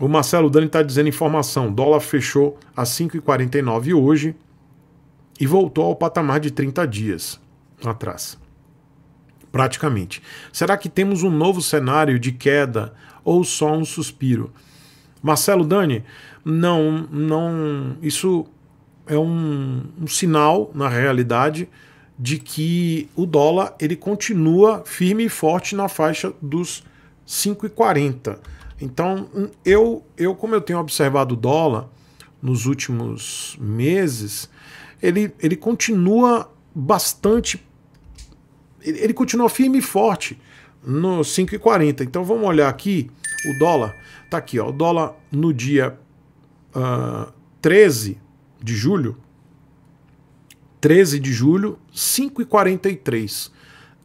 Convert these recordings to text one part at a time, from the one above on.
O Marcelo Dani está dizendo informação: dólar fechou a 5,49 hoje e voltou ao patamar de 30 dias atrás. Praticamente. Será que temos um novo cenário de queda ou só um suspiro? Marcelo Dani, não, não. Isso é um, um sinal, na realidade, de que o dólar ele continua firme e forte na faixa dos 5,40 então, hum, eu, eu como eu tenho observado o dólar nos últimos meses, ele, ele continua bastante. Ele, ele continua firme e forte no 5,40. Então vamos olhar aqui o dólar. Tá aqui, ó. O dólar no dia uh, ah, 13 de julho. 13 de julho, 5,43.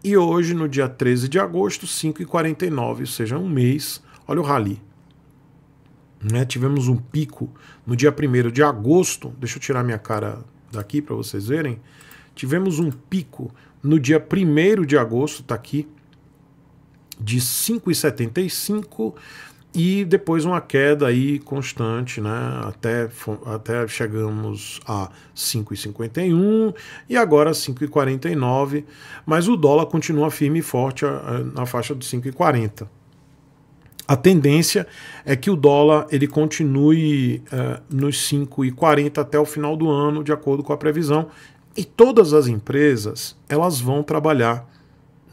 E hoje, no dia 13 de agosto, 5,49, ou seja, um mês Olha o rally. Né? Tivemos um pico no dia 1 de agosto. Deixa eu tirar minha cara daqui para vocês verem. Tivemos um pico no dia 1 de agosto, está aqui, de 5,75 e depois uma queda aí constante, né? Até, até chegamos a 5,51 e agora 5,49, mas o dólar continua firme e forte eh, na faixa dos 5,40. A tendência é que o dólar ele continue uh, nos 5,40 até o final do ano, de acordo com a previsão. E todas as empresas elas vão trabalhar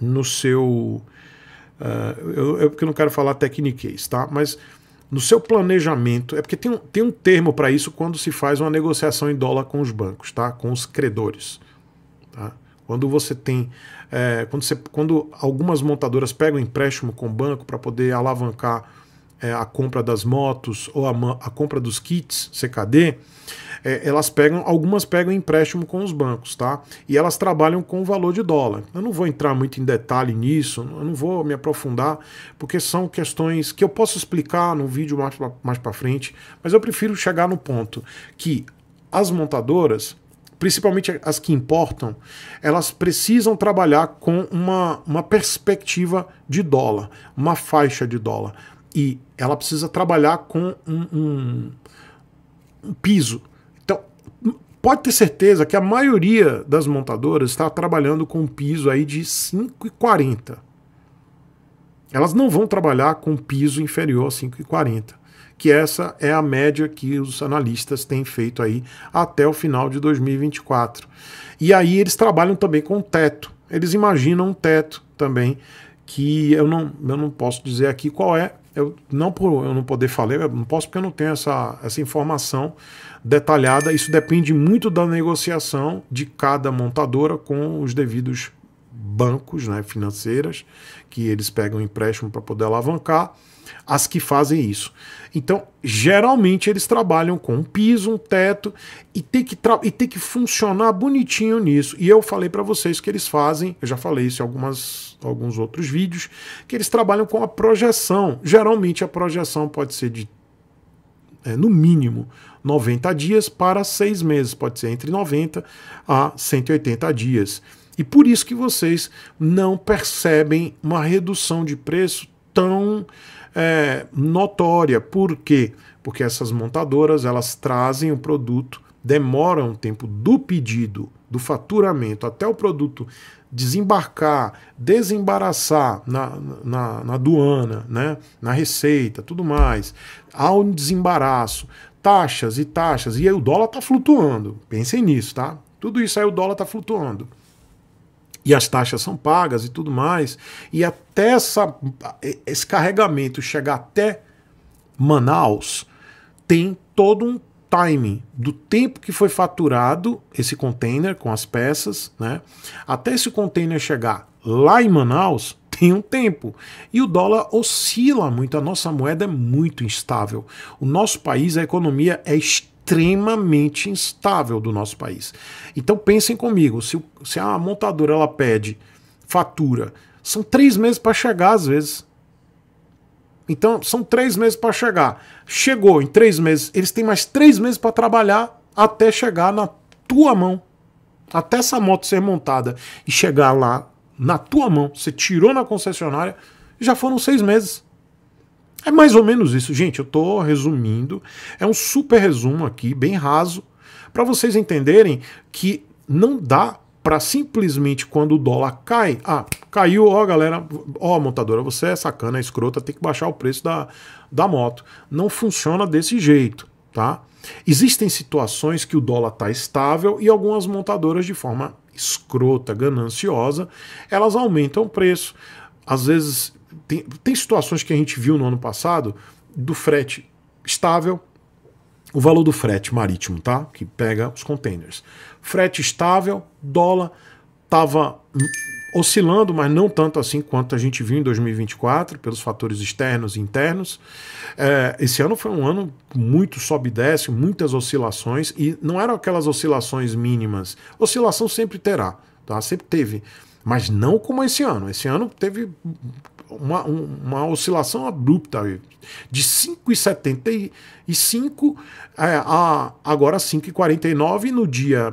no seu. Uh, eu, eu porque não quero falar techniquez, tá? Mas no seu planejamento. É porque tem um, tem um termo para isso quando se faz uma negociação em dólar com os bancos, tá? Com os credores. Tá? Quando você tem. É, quando, você, quando algumas montadoras pegam empréstimo com o banco para poder alavancar é, a compra das motos ou a, a compra dos kits CKD, é, elas pegam, algumas pegam empréstimo com os bancos, tá? E elas trabalham com o valor de dólar. Eu não vou entrar muito em detalhe nisso, eu não vou me aprofundar, porque são questões que eu posso explicar no vídeo mais, mais para frente, mas eu prefiro chegar no ponto que as montadoras principalmente as que importam, elas precisam trabalhar com uma, uma perspectiva de dólar, uma faixa de dólar. E ela precisa trabalhar com um, um, um piso. Então, pode ter certeza que a maioria das montadoras está trabalhando com um piso aí de 5,40. Elas não vão trabalhar com piso inferior a 5,40 que essa é a média que os analistas têm feito aí até o final de 2024. E aí eles trabalham também com teto. Eles imaginam um teto também que eu não, eu não posso dizer aqui qual é. Eu não por eu não poder falar, eu não posso porque eu não tenho essa, essa informação detalhada. Isso depende muito da negociação de cada montadora com os devidos bancos, né, financeiras, que eles pegam empréstimo para poder alavancar as que fazem isso. Então, geralmente eles trabalham com um piso, um teto e tem que, e tem que funcionar bonitinho nisso. E eu falei para vocês que eles fazem, eu já falei isso em algumas, alguns outros vídeos, que eles trabalham com a projeção. Geralmente a projeção pode ser de é, no mínimo 90 dias para seis meses, pode ser entre 90 a 180 dias. E por isso que vocês não percebem uma redução de preço tão é, notória. Por quê? Porque essas montadoras elas trazem o produto, demoram um tempo do pedido, do faturamento até o produto desembarcar, desembaraçar na, na, na aduana, né? na receita, tudo mais. Há um desembaraço, taxas e taxas, e aí o dólar está flutuando. Pensem nisso, tá? Tudo isso aí o dólar está flutuando e as taxas são pagas e tudo mais. E até essa, esse carregamento chegar até Manaus, tem todo um timing do tempo que foi faturado esse container com as peças, né? Até esse container chegar lá em Manaus, tem um tempo. E o dólar oscila muito, a nossa moeda é muito instável. O nosso país, a economia é extremamente extremamente instável do nosso país. Então pensem comigo, se, se a montadora ela pede fatura, são três meses para chegar às vezes. Então são três meses para chegar. Chegou em três meses, eles têm mais três meses para trabalhar até chegar na tua mão, até essa moto ser montada e chegar lá na tua mão. Você tirou na concessionária, já foram seis meses. É mais ou menos isso, gente. Eu estou resumindo. É um super resumo aqui, bem raso, para vocês entenderem que não dá para simplesmente quando o dólar cai, ah, caiu, ó galera, ó montadora, você é sacana, é escrota, tem que baixar o preço da, da moto. Não funciona desse jeito, tá? Existem situações que o dólar está estável e algumas montadoras, de forma escrota, gananciosa, elas aumentam o preço. Às vezes tem, tem situações que a gente viu no ano passado do frete estável, o valor do frete marítimo, tá? Que pega os containers. Frete estável, dólar estava oscilando, mas não tanto assim quanto a gente viu em 2024, pelos fatores externos e internos. É, esse ano foi um ano muito sobe e desce, muitas oscilações, e não eram aquelas oscilações mínimas. Oscilação sempre terá, tá? Sempre teve. Mas não como esse ano. Esse ano teve uma, uma oscilação abrupta de 5,75 é, a agora 5,49 no dia 1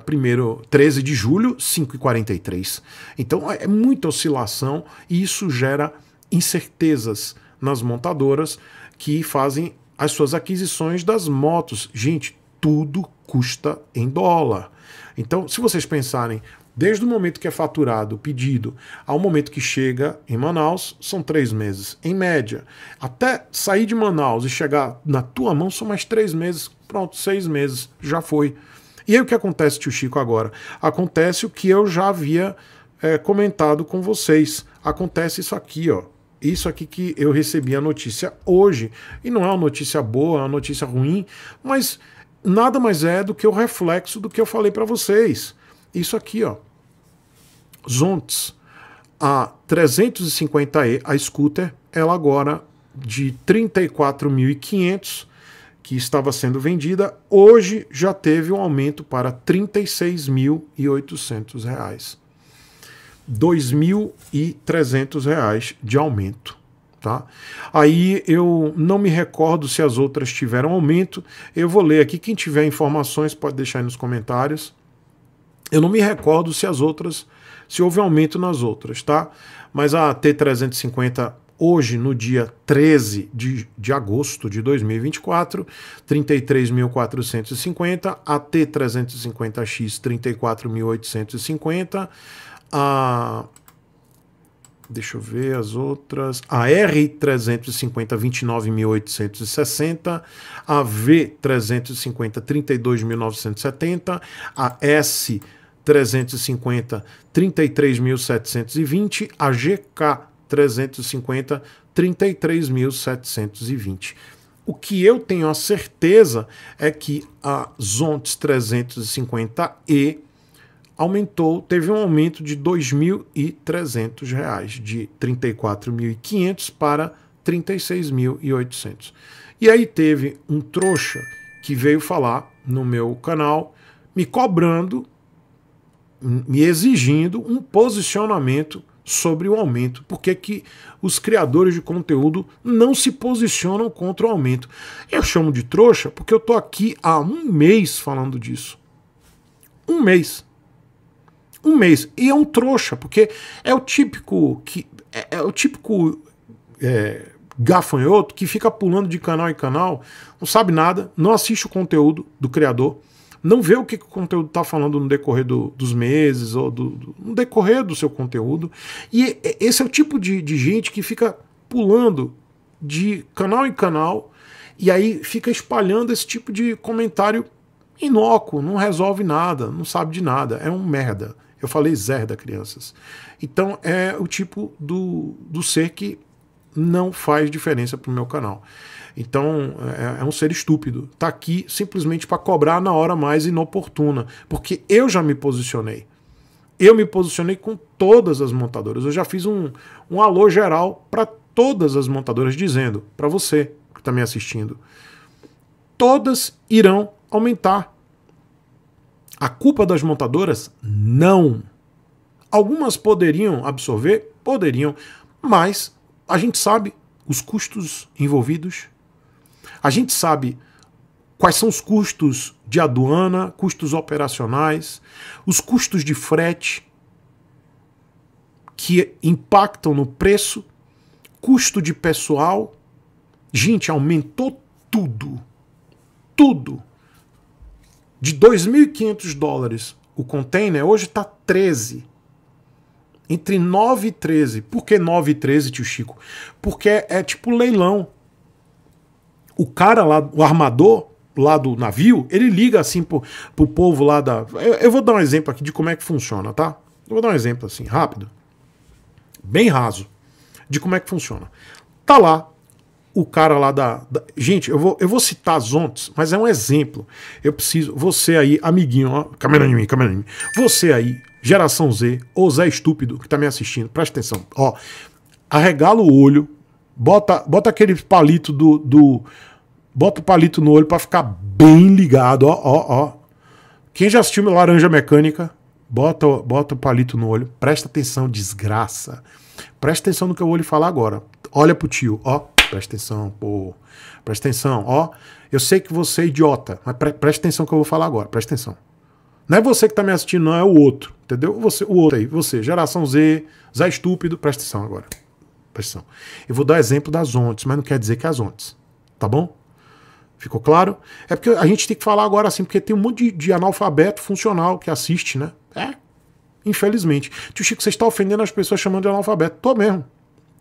13 de julho, 5,43. Então é, é muita oscilação e isso gera incertezas nas montadoras que fazem as suas aquisições das motos. Gente, tudo custa em dólar. Então, se vocês pensarem, Desde o momento que é faturado o pedido ao momento que chega em Manaus, são três meses, em média. Até sair de Manaus e chegar na tua mão, são mais três meses. Pronto, seis meses, já foi. E aí o que acontece, tio Chico, agora? Acontece o que eu já havia é, comentado com vocês. Acontece isso aqui, ó. Isso aqui que eu recebi a notícia hoje. E não é uma notícia boa, é uma notícia ruim, mas nada mais é do que o reflexo do que eu falei para vocês. Isso aqui, ó. Zontes a 350E, a scooter, ela agora de 34.500 que estava sendo vendida, hoje já teve um aumento para R$ 36.800. R$ 2.300 de aumento. Tá? Aí eu não me recordo se as outras tiveram aumento. Eu vou ler aqui. Quem tiver informações pode deixar aí nos comentários. Eu não me recordo se as outras se houve aumento nas outras, tá? Mas a T350 hoje, no dia 13 de, de agosto de 2024, 33.450, a T350X 34.850, a deixa eu ver as outras. A R350 29.860, a V350 32.970, a S 350 33.720, a GK 350 33.720. O que eu tenho a certeza é que a Zontes 350E aumentou, teve um aumento de R$ 2.300, de 34.500 para 36.800. E aí teve um trouxa que veio falar no meu canal me cobrando me exigindo um posicionamento sobre o aumento. Por que, os criadores de conteúdo não se posicionam contra o aumento? Eu chamo de trouxa porque eu estou aqui há um mês falando disso. Um mês. Um mês. E é um trouxa, porque é o típico que. É, é o típico. É, gafanhoto que fica pulando de canal em canal, não sabe nada, não assiste o conteúdo do criador, não vê o que, que o conteúdo está falando no decorrer do, dos meses ou do, do, no decorrer do seu conteúdo. E esse é o tipo de, de gente que fica pulando de canal em canal e aí fica espalhando esse tipo de comentário inócuo, não resolve nada, não sabe de nada, é um merda. Eu falei zerda, crianças. Então é o tipo do, do ser que não faz diferença para o meu canal. Então é, é um ser estúpido. Está aqui simplesmente para cobrar na hora mais inoportuna, porque eu já me posicionei. Eu me posicionei com todas as montadoras. Eu já fiz um, um alô geral para todas as montadoras, dizendo para você que está me assistindo: todas irão aumentar. A culpa das montadoras? Não. Algumas poderiam absorver? Poderiam. Mas a gente sabe os custos envolvidos a gente sabe quais são os custos de aduana, custos operacionais, os custos de frete que impactam no preço, custo de pessoal. Gente, aumentou tudo. Tudo. De 2.500 dólares o container, hoje está 13. Entre 9 e 13. Por que 9 e 13, tio Chico? Porque é tipo leilão o cara lá, o armador lá do navio, ele liga assim pro, pro povo lá da. Eu, eu vou dar um exemplo aqui de como é que funciona, tá? Eu vou dar um exemplo assim, rápido. Bem raso. De como é que funciona. Tá lá o cara lá da, da. gente, eu vou, eu vou citar as ontes, mas é um exemplo. Eu preciso. Você aí, amiguinho, ó, câmera em mim, câmera em mim. Você aí, geração Z, ou Zé Estúpido, que tá me assistindo, presta atenção. Ó, arregala o olho, Bota, bota aquele palito do, do. Bota o palito no olho para ficar bem ligado, ó, ó, ó. Quem já assistiu Laranja Mecânica, bota, bota o palito no olho, presta atenção, desgraça. Presta atenção no que eu vou lhe falar agora. Olha pro tio, ó, presta atenção, pô. Presta atenção, ó. Eu sei que você é idiota, mas pre presta atenção no que eu vou falar agora, presta atenção. Não é você que tá me assistindo, não, é o outro, entendeu? Você, o outro aí, você, geração Z, Zé Estúpido, presta atenção agora etapas Eu vou dar exemplo das ontes, mas não quer dizer que as ontes. Tá bom? Ficou claro? É porque a gente tem que falar agora assim, porque tem um monte de, de analfabeto funcional que assiste, né? É. Infelizmente. Tio Chico, você está ofendendo as pessoas chamando de analfabeto. Tô mesmo.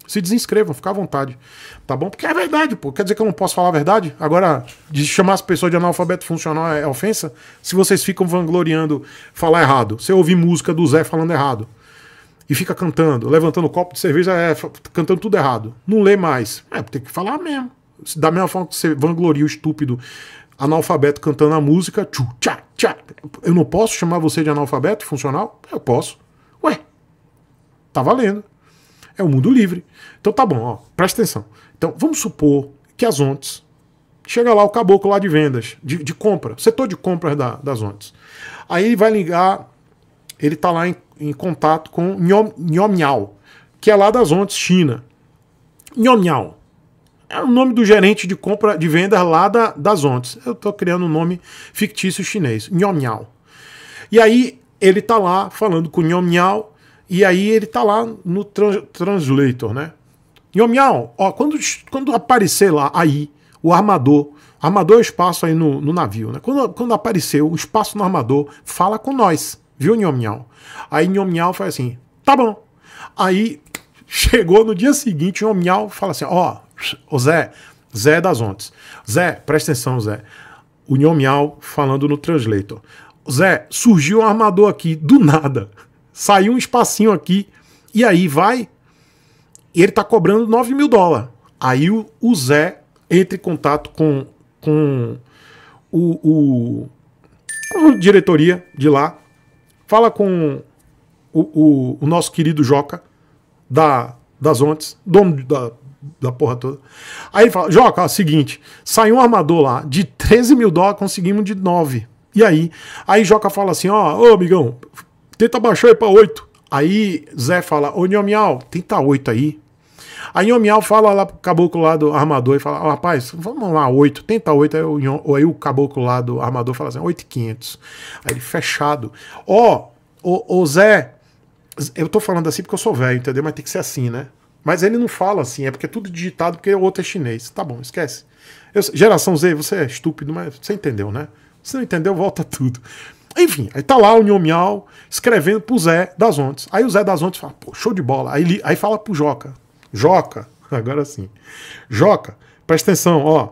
Se desinscrevam, fica à vontade. Tá bom? Porque é verdade, pô. Quer dizer que eu não posso falar a verdade? Agora, de chamar as pessoas de analfabeto funcional é, é ofensa? Se vocês ficam vangloriando falar errado. Você ouvir música do Zé falando errado e fica cantando, levantando o copo de cerveja, é, cantando tudo errado. Não lê mais. É, tem que falar mesmo. Da mesma forma que você vangloria o estúpido analfabeto cantando a música, tchu, tchá, tchá. Eu não posso chamar você de analfabeto funcional? Eu posso. Ué, tá valendo. É o mundo livre. Então tá bom, ó, presta atenção. Então vamos supor que as ONTs. Chega lá o caboclo lá de vendas, de, de compra, setor de compras da, das ONTs. Aí ele vai ligar, ele tá lá em em contato com Nhomnyal, que é lá das Ontes, China. Nhomnyal é o nome do gerente de compra de venda lá da, das Ontes. Eu estou criando um nome fictício chinês, Nhomnyal. E aí ele tá lá falando com Nhomnyal, e aí ele tá lá no trans, translator, né? Nhomnyal, ó, quando, quando aparecer lá aí o armador, armador é o espaço aí no, no navio, né? Quando, quando aparecer o espaço no armador, fala com nós viu, Nhom Nhom? Aí Nhom Nhom faz assim, tá bom. Aí chegou no dia seguinte, Nhom Nhom fala assim, ó, oh, o Zé, Zé das Ontes. Zé, presta atenção, Zé. O Nhom Nhom falando no translator. Zé, surgiu um armador aqui, do nada. Saiu um espacinho aqui. E aí vai, e ele tá cobrando 9 mil dólares. Aí o, o Zé entra em contato com, com o, o, com a diretoria de lá fala com o, o, o nosso querido Joca, da, das Ontes, dono da, da porra toda. Aí ele fala: Joca, é seguinte, saiu um armador lá de 13 mil dólares, conseguimos de 9. E aí? Aí Joca fala assim: ó, ô amigão, tenta baixar aí pra 8. Aí Zé fala: ô Nhomial, tenta 8 aí. Aí o Miau fala lá pro caboclo lá do armador e fala: oh, rapaz, vamos lá, 8, tenta 8. Aí o, aí o caboclo lá do armador fala assim: 8,500. Aí ele, fechado. Ó, oh, o, o Zé, eu tô falando assim porque eu sou velho, entendeu? Mas tem que ser assim, né? Mas ele não fala assim, é porque é tudo digitado, porque o outro é chinês. Tá bom, esquece. Eu, geração Z, você é estúpido, mas você entendeu, né? Se não entendeu, volta tudo. Enfim, aí tá lá o Nhom escrevendo pro Zé das Ontes. Aí o Zé das Ontes fala, pô, show de bola. Aí, aí fala pro Joca, Joca, agora sim. Joca, presta atenção, ó.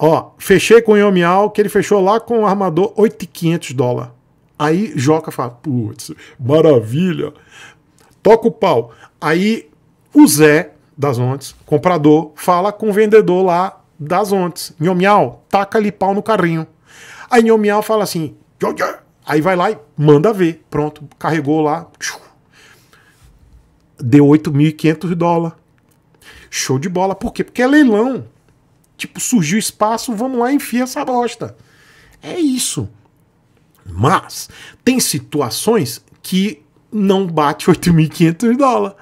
Ó, fechei com o Yomial, que ele fechou lá com o armador 8,500 dólares. Aí Joca fala, putz, maravilha. Toca o pau. Aí o Zé das Ontes, comprador, fala com o vendedor lá das Ontes. Yomial, taca ali pau no carrinho. Aí Yomial fala assim, Aí vai lá e manda ver. Pronto, carregou lá deu 8.500 dólares. Show de bola. Por quê? Porque é leilão. Tipo, surgiu espaço, vamos lá enfia essa bosta. É isso. Mas tem situações que não bate 8.500 dólares.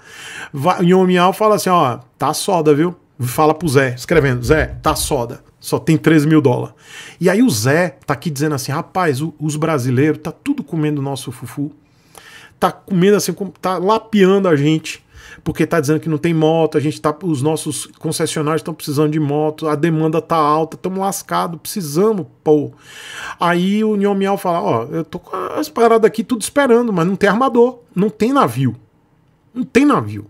Yomial fala assim, ó, tá soda, viu? Fala pro Zé, escrevendo, Zé, tá soda. Só tem 13 mil dólares. E aí o Zé tá aqui dizendo assim, rapaz, os brasileiros tá tudo comendo nosso fufu tá comendo assim, tá lapiando a gente, porque tá dizendo que não tem moto, a gente tá, os nossos concessionários estão precisando de moto, a demanda tá alta, estamos lascados, precisamos, pô. Aí o Nhom fala, ó, eu tô com as paradas aqui tudo esperando, mas não tem armador, não tem navio. Não tem navio.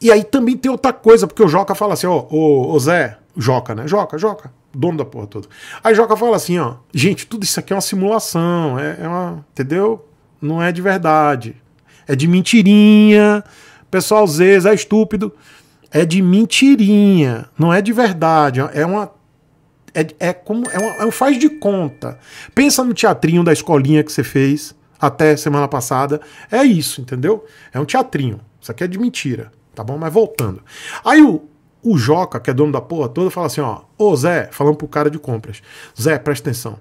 E aí também tem outra coisa, porque o Joca fala assim, ó, ô, ô Zé, Joca, né? Joca, Joca, dono da porra toda. Aí Joca fala assim, ó, gente, tudo isso aqui é uma simulação, é, é uma, entendeu? não é de verdade. É de mentirinha. Pessoal, às vezes é estúpido. É de mentirinha, não é de verdade. É uma. É, é como. É, uma, é um faz de conta. Pensa no teatrinho da escolinha que você fez até semana passada. É isso, entendeu? É um teatrinho. Isso aqui é de mentira, tá bom? Mas voltando. Aí o, o Joca, que é dono da porra toda, fala assim: ó, ô Zé, falando pro cara de compras, Zé, presta atenção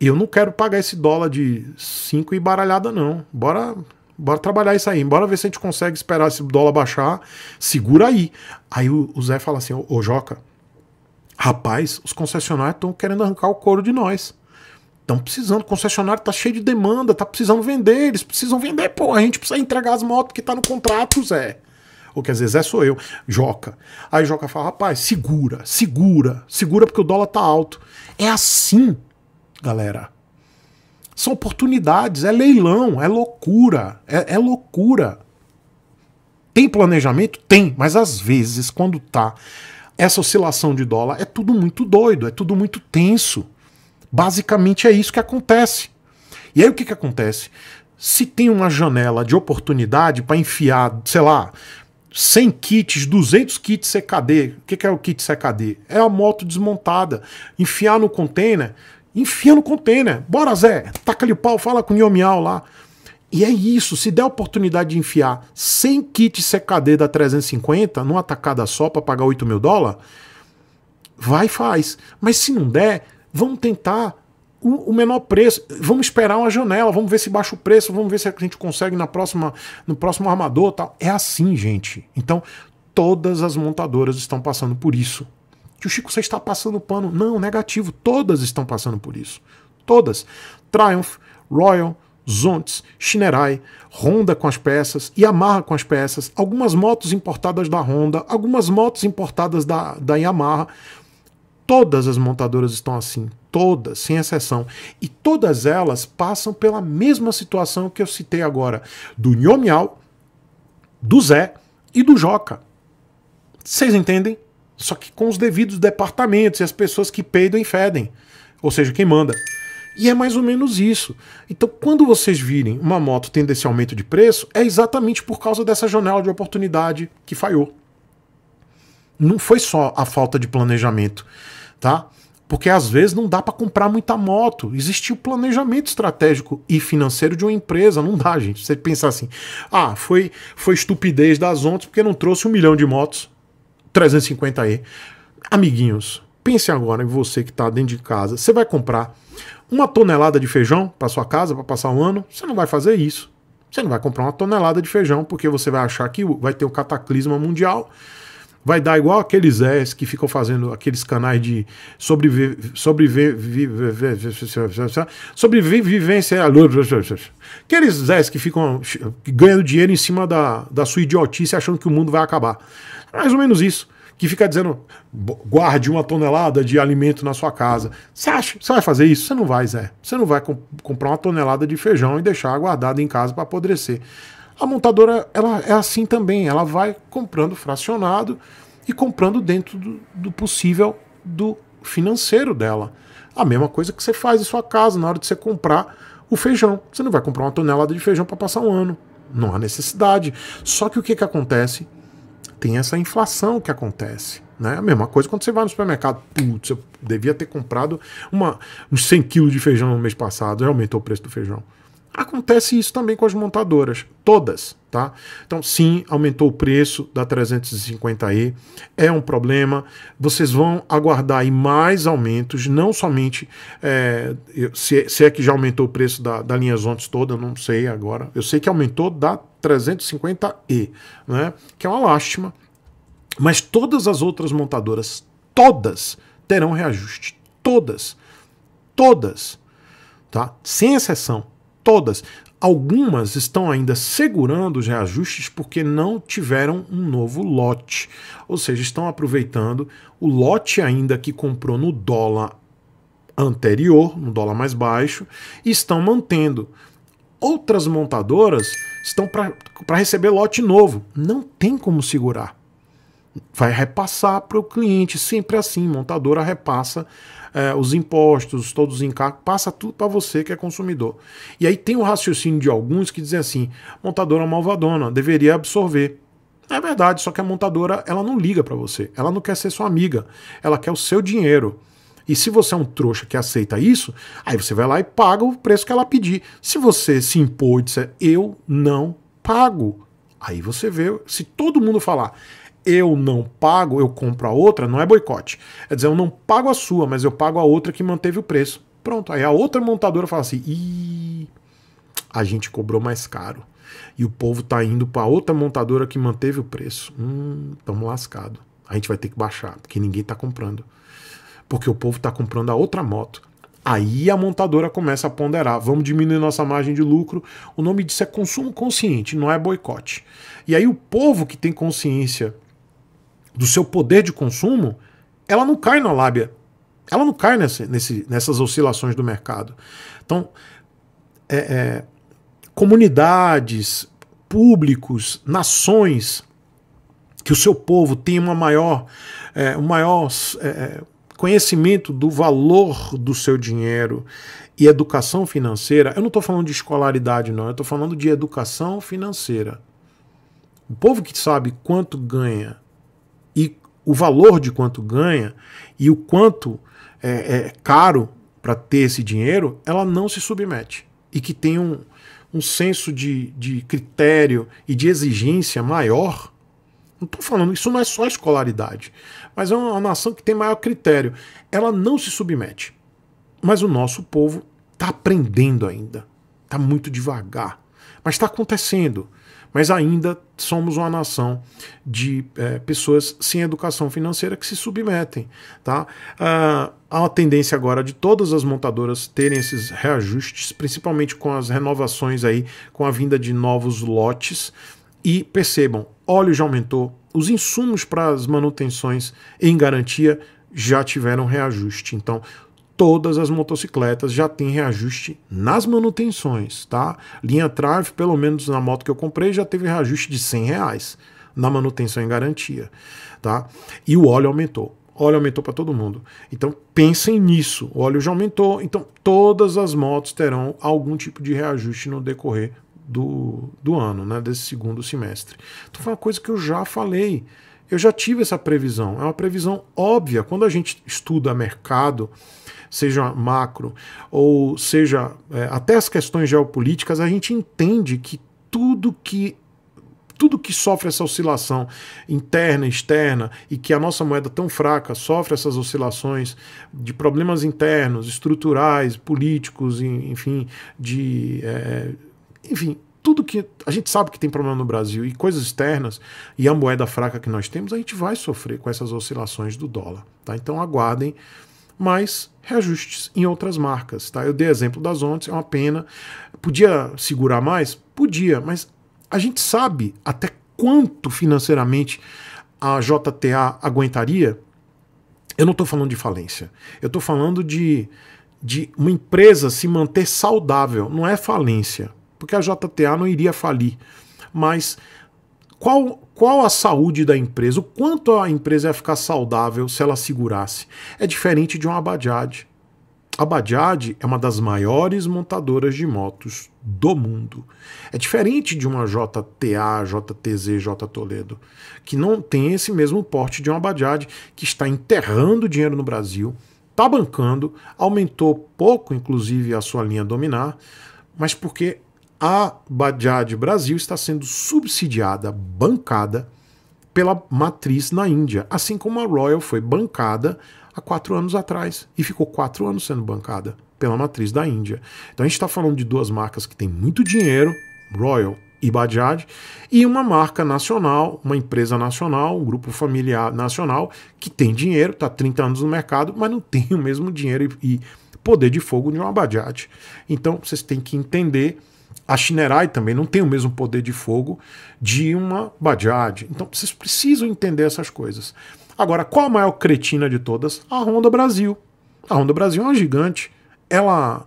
eu não quero pagar esse dólar de 5 e baralhada, não. Bora, bora trabalhar isso aí. Bora ver se a gente consegue esperar esse dólar baixar. Segura aí. Aí o, o Zé fala assim: ô, Joca, rapaz, os concessionários estão querendo arrancar o couro de nós. Estão precisando, o concessionário está cheio de demanda, Está precisando vender, eles precisam vender, pô, a gente precisa entregar as motos que está no contrato, Zé. Ou quer dizer, Zé sou eu, Joca. Aí Joca fala, rapaz, segura, segura, segura porque o dólar tá alto. É assim galera. São oportunidades, é leilão, é loucura, é, é loucura. Tem planejamento? Tem, mas às vezes, quando tá essa oscilação de dólar, é tudo muito doido, é tudo muito tenso. Basicamente é isso que acontece. E aí o que, que acontece? Se tem uma janela de oportunidade para enfiar, sei lá, 100 kits, 200 kits CKD. O que é o kit CKD? É a moto desmontada. Enfiar no container Enfia no container. Bora, Zé. Taca-lhe pau, fala com o Miau lá. E é isso, se der a oportunidade de enfiar 100 kits CKD da 350 numa tacada só para pagar 8 mil dólares, vai e faz. Mas se não der, vamos tentar o, menor preço, vamos esperar uma janela, vamos ver se baixa o preço, vamos ver se a gente consegue na próxima, no próximo armador tal. É assim, gente. Então, todas as montadoras estão passando por isso. Que o Chico, você está passando pano. Não, negativo. Todas estão passando por isso. Todas. Triumph, Royal, Zontes, Shinerai, Honda com as peças, Yamaha com as peças, algumas motos importadas da Honda, algumas motos importadas da, da Yamaha. Todas as montadoras estão assim, todas, sem exceção. E todas elas passam pela mesma situação que eu citei agora: do Nhomial, do Zé e do Joca. Vocês entendem? Só que com os devidos departamentos e as pessoas que peidam e fedem. Ou seja, quem manda. E é mais ou menos isso. Então, quando vocês virem uma moto tendo esse aumento de preço, é exatamente por causa dessa janela de oportunidade que falhou. Não foi só a falta de planejamento, tá? Porque às vezes não dá para comprar muita moto. Existe o planejamento estratégico e financeiro de uma empresa, não dá, gente. Você pensar assim: "Ah, foi foi estupidez das ontem porque não trouxe um milhão de motos". 350e. Amiguinhos, pense agora em você que está dentro de casa. Você vai comprar uma tonelada de feijão para sua casa para passar um ano? Você não vai fazer isso. Você não vai comprar uma tonelada de feijão porque você vai achar que vai ter o um cataclisma mundial. Vai dar igual aqueles Zés que ficam fazendo aqueles canais de sobreviver, sobrevivência. Sobrevivência. Aqueles Zés que ficam ganhando dinheiro em cima da, da sua idiotice achando que o mundo vai acabar. É mais ou menos isso. Que fica dizendo, guarde uma tonelada de alimento na sua casa. Você acha? Você vai fazer isso? Você não vai, Zé. Você não vai comp comprar uma tonelada de feijão e deixar guardado em casa para apodrecer. A montadora ela é assim também, ela vai comprando fracionado e comprando dentro do, do, possível do financeiro dela. A mesma coisa que você faz em sua casa na hora de você comprar o feijão. Você não vai comprar uma tonelada de feijão para passar um ano. Não há necessidade. Só que o que, que acontece? tem essa inflação que acontece. Né? A mesma coisa quando você vai no supermercado. Putz, eu devia ter comprado uma, uns 100 quilos de feijão no mês passado, já aumentou é o preço do feijão. Acontece isso também com as montadoras, todas, tá? Então, sim, aumentou o preço da 350e, é um problema. Vocês vão aguardar aí mais aumentos, não somente é, se, se, é que já aumentou o preço da, da linha Zontes toda, não sei agora. Eu sei que aumentou da 350E, né? que é uma lástima. Mas todas as outras montadoras, todas, terão reajuste. Todas. Todas. Tá? Sem exceção. Todas. Algumas estão ainda segurando os reajustes porque não tiveram um novo lote. Ou seja, estão aproveitando o lote ainda que comprou no dólar anterior, no dólar mais baixo, e estão mantendo. Outras montadoras estão para receber lote novo. Não tem como segurar. Vai repassar para o cliente, sempre assim. Montadora repassa é, os impostos, todos os encargos, passa tudo para você que é consumidor. E aí tem o raciocínio de alguns que dizem assim: montadora malvadona, deveria absorver. É verdade, só que a montadora ela não liga para você, ela não quer ser sua amiga, ela quer o seu dinheiro. E se você é um trouxa que aceita isso, aí você vai lá e paga o preço que ela pedir. Se você se impor e disser eu não pago, aí você vê, se todo mundo falar eu não pago, eu compro a outra, não é boicote. É dizer, eu não pago a sua, mas eu pago a outra que manteve o preço. Pronto, aí a outra montadora fala assim: Ih, a gente cobrou mais caro. E o povo tá indo para outra montadora que manteve o preço. Hum, tamo lascado. A gente vai ter que baixar, porque ninguém tá comprando porque o povo está comprando a outra moto. Aí a montadora começa a ponderar: vamos diminuir nossa margem de lucro. O nome disso é consumo consciente, não é boicote. E aí o povo que tem consciência do seu poder de consumo, ela não cai na lábia, ela não cai nesse nesse, nessas oscilações do mercado. Então, é, é, comunidades, públicos, nações que o seu povo tem uma maior, é, um maior é, é conhecimento do valor do seu dinheiro e educação financeira, eu não estou falando de escolaridade, não, eu estou falando de educação financeira. O povo que sabe quanto ganha e o valor de quanto ganha e o quanto é, é caro para ter esse dinheiro, ela não se submete. E que tem um, um senso de, de critério e de exigência maior. Não estou falando, isso não é só escolaridade mas é uma nação que tem maior critério. Ela não se submete. Mas o nosso povo está aprendendo ainda. Está muito devagar. Mas está acontecendo. Mas ainda somos uma nação de é, pessoas sem educação financeira que se submetem. Tá? Ah, há uma tendência agora de todas as montadoras terem esses reajustes, principalmente com as renovações aí, com a vinda de novos lotes. E percebam, óleo já aumentou, os insumos para as manutenções em garantia já tiveram reajuste. Então, todas as motocicletas já têm reajuste nas manutenções, tá? Linha Trave, pelo menos na moto que eu comprei, já teve reajuste de 100 reais na manutenção em garantia, tá? E o óleo aumentou. óleo aumentou para todo mundo. Então pensem nisso. O óleo já aumentou, então todas as motos terão algum tipo de reajuste no decorrer do, do ano, né, desse segundo semestre. Então foi uma coisa que eu já falei. Eu já tive essa previsão. É uma previsão óbvia. Quando a gente estuda mercado, seja macro ou seja é, até as questões geopolíticas, a gente entende que tudo que tudo que sofre essa oscilação interna, externa, e que a nossa moeda tão fraca sofre essas oscilações de problemas internos, estruturais, políticos, enfim, de é, enfim, tudo que a gente sabe que tem problema no Brasil e coisas externas e a moeda fraca que nós temos, a gente vai sofrer com essas oscilações do dólar. Tá? Então aguardem mais reajustes em outras marcas. Tá? Eu dei exemplo das ontem, é uma pena. Podia segurar mais? Podia, mas a gente sabe até quanto financeiramente a JTA aguentaria. Eu não estou falando de falência. Eu estou falando de, de uma empresa se manter saudável. Não é falência porque a JTA não iria falir. Mas qual, qual a saúde da empresa? O quanto a empresa ia ficar saudável se ela segurasse? É diferente de uma Bajaj. A Bajaj é uma das maiores montadoras de motos do mundo. É diferente de uma JTA, JTZ, J Toledo, que não tem esse mesmo porte de uma Bajaj, que está enterrando dinheiro no Brasil, está bancando, aumentou pouco, inclusive, a sua linha dominar, mas porque a Bajaj Brasil está sendo subsidiada, bancada pela matriz na Índia, assim como a Royal foi bancada há quatro anos atrás e ficou quatro anos sendo bancada pela matriz da Índia. Então a gente está falando de duas marcas que têm muito dinheiro, Royal e Bajaj, e uma marca nacional, uma empresa nacional, um grupo familiar nacional que tem dinheiro, está 30 anos no mercado, mas não tem o mesmo dinheiro e poder de fogo de uma Bajaj. Então vocês têm que entender a Shinerai também não tem o mesmo poder de fogo de uma Bajaj. Então vocês precisam entender essas coisas. Agora, qual a maior cretina de todas? A Honda Brasil. A Honda Brasil é uma gigante. Ela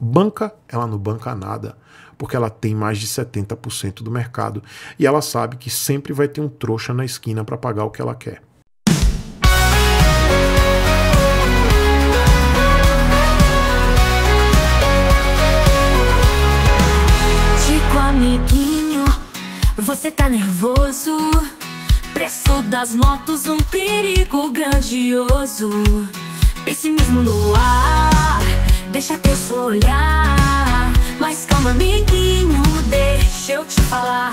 banca, ela não banca nada, porque ela tem mais de 70% do mercado e ela sabe que sempre vai ter um trouxa na esquina para pagar o que ela quer. amiguinho, você tá nervoso Preço das motos, um perigo grandioso Pessimismo no ar, deixa teu olhar Mas calma amiguinho, deixa eu te falar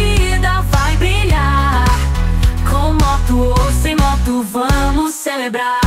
bravo